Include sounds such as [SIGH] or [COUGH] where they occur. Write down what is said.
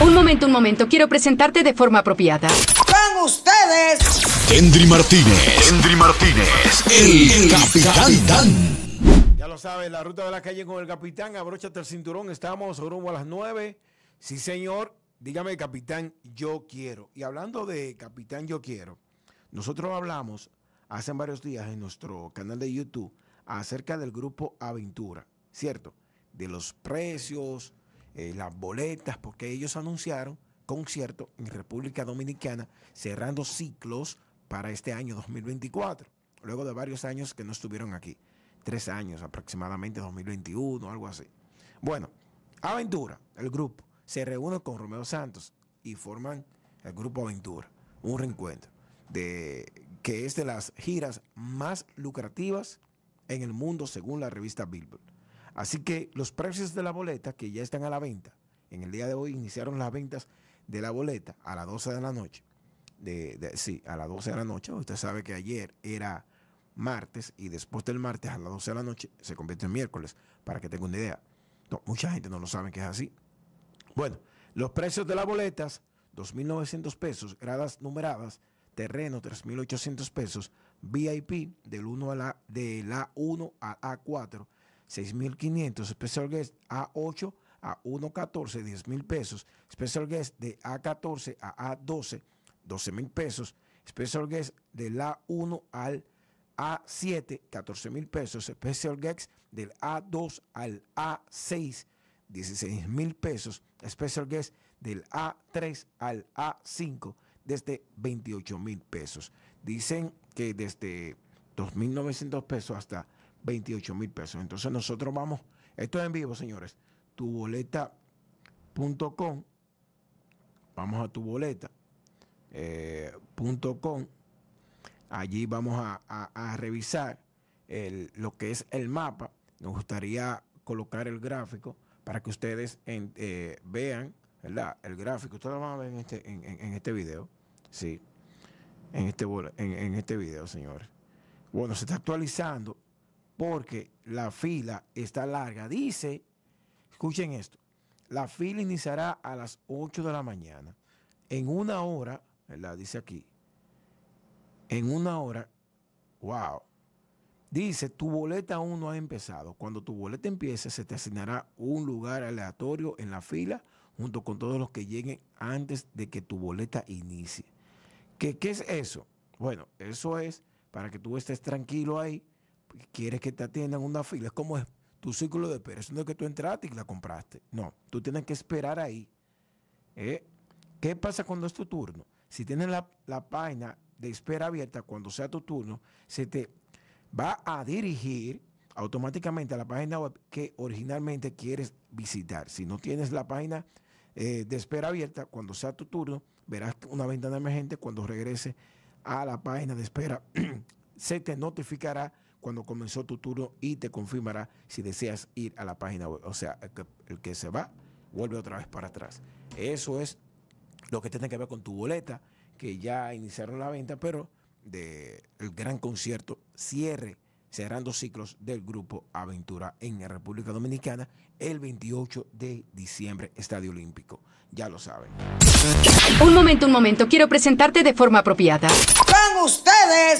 Un momento, un momento. Quiero presentarte de forma apropiada. ¡Con ustedes! Henry Martínez. Henry Martínez. El, capitán. Ya lo sabes, la ruta de la calle con el capitán. Abróchate el cinturón. Estamos rumbo a las 9. Sí, señor. Dígame, capitán, yo quiero. Y hablando de capitán, yo quiero. Nosotros hablamos hace varios días en nuestro canal de YouTube acerca del grupo Aventura, ¿cierto? De los precios, eh, las boletas, porque ellos anunciaron concierto en República Dominicana, cerrando ciclos para este año 2024, luego de varios años que no estuvieron aquí, tres años aproximadamente, 2021, algo así. Bueno, Aventura, el grupo, se reúne con Romeo Santos y forman el grupo Aventura, un reencuentro de, que es de las giras más lucrativas en el mundo según la revista Billboard. Así que los precios de la boleta que ya están a la venta, en el día de hoy iniciaron las ventas de la boleta a las 12 de la noche. sí, a las 12 de la noche. Usted sabe que ayer era martes y después del martes a las 12 de la noche se convierte en miércoles, para que tenga una idea. mucha gente no lo sabe que es así. Bueno, los precios de las boletas, 2.900 pesos, gradas numeradas, terreno 3.800 pesos, VIP del 1 a la, de la 1 a A4 6.500. Special Guest A8 a 1.14, 10 mil pesos. Special Guest de A14 a A12, 12 mil pesos. Special Guest del A1 al A7, 14 mil pesos. Special Guest del A2 al A6, 16 mil pesos. Special Guest del A3 al A5, desde 28 mil pesos. Dicen que desde 2.900 pesos hasta 28 mil pesos. Entonces nosotros vamos, esto es en vivo, señores, tuboleta.com, vamos a tuboleta.com, eh, allí vamos a, revisar lo que es el mapa, nos gustaría colocar el gráfico para que ustedes eh, vean ¿verdad? el gráfico, ustedes lo van a ver en este, este video, sí, este en este video, señores. Bueno, se está actualizando porque la fila está larga. Dice, escuchen esto, la fila iniciará a las 8 de la mañana. En una hora, ¿verdad? Dice aquí, en una hora, wow. Dice, tu boleta aún no ha empezado. Cuando tu boleta empiece, se te asignará un lugar aleatorio en la fila junto con todos los que lleguen antes de que tu boleta inicie. ¿Qué, es eso? Bueno, eso es para que tú estés tranquilo ahí quieres que te atiendan una fila. Es como tu círculo de espera. Eso no es que tú entraste y la compraste. No, tú tienes que esperar ahí. Eh, ¿Qué pasa cuando es tu turno? Si tienes la, página de espera abierta, cuando sea tu turno, se te va a dirigir automáticamente a la página web que originalmente quieres visitar. Si no tienes la página eh, de espera abierta, cuando sea tu turno, verás una ventana emergente. Cuando regrese a la página de espera, [CLEARS THROAT] se te notificará cuando comenzó tu turno y te confirmará si deseas ir a la página web. O sea, el que, se va vuelve otra vez para atrás. Eso es lo que tiene que ver con tu boleta, que ya iniciaron la venta, pero del el gran concierto cierre cerrando ciclos del grupo Aventura en la República Dominicana el 28 de diciembre, Estadio Olímpico. Ya lo saben. Un momento, un momento. Quiero presentarte de forma apropiada. Con ustedes.